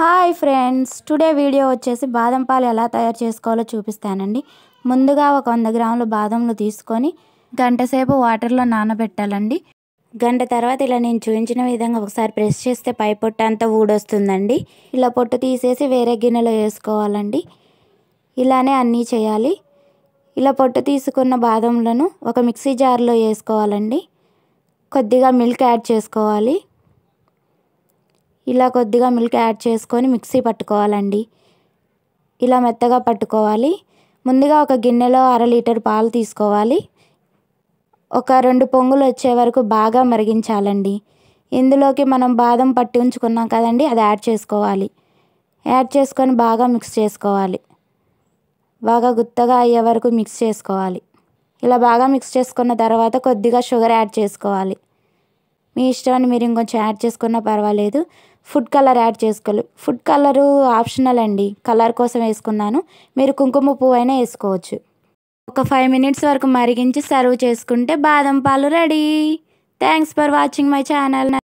hi friends today video వచ్చేసి బాదం పాలు ఎలా తయారు చేసుకోవాలో చూపిస్తానండి ముందుగా ఒక వంద గ్రాముల బాదంలు తీసుకొని గంట సేపు వాటర్లో నానబెట్టాలండి గంట తర్వాత ఇలా నేను చూపించిన విధంగా ఒకసారి ప్రెస్ చేస్తే పై పొట్టు అంతా ఊడొస్తుందండి ఇలా పొట్టు తీసేసి వేరే గిన్నెలో వేసుకోవాలండి ఇలానే అన్నీ చేయాలి ఇలా పొట్టు తీసుకున్న బాదంలను ఒక మిక్సీ జార్లో వేసుకోవాలండి కొద్దిగా మిల్క్ యాడ్ చేసుకోవాలి ఇలా కొద్దిగా మిల్క్ యాడ్ చేసుకొని మిక్సీ పట్టుకోవాలండి ఇలా మెత్తగా పట్టుకోవాలి ముందుగా ఒక గిన్నెలో అర లీటర్ పాలు తీసుకోవాలి ఒక రెండు పొంగులు వచ్చే వరకు బాగా మరిగించాలండి ఇందులోకి మనం బాదం పట్టి ఉంచుకున్నాం కదండి అది యాడ్ చేసుకోవాలి యాడ్ చేసుకొని బాగా మిక్స్ చేసుకోవాలి బాగా గుత్తగా అయ్యే వరకు మిక్స్ చేసుకోవాలి ఇలా బాగా మిక్స్ చేసుకున్న తర్వాత కొద్దిగా షుగర్ యాడ్ చేసుకోవాలి మీ ఇష్టం అని మీరు ఇంకొంచెం యాడ్ చేసుకున్నా పర్వాలేదు ఫుడ్ కలర్ యాడ్ చేసుకోవాలి ఫుడ్ కలరు ఆప్షనల్ అండి కలర్ కోసం వేసుకున్నాను మీరు కుంకుమ పువ్వు అయినా వేసుకోవచ్చు ఒక ఫైవ్ మినిట్స్ వరకు మరిగించి సర్వ్ చేసుకుంటే బాదం పాలు ready thanks for watching my channel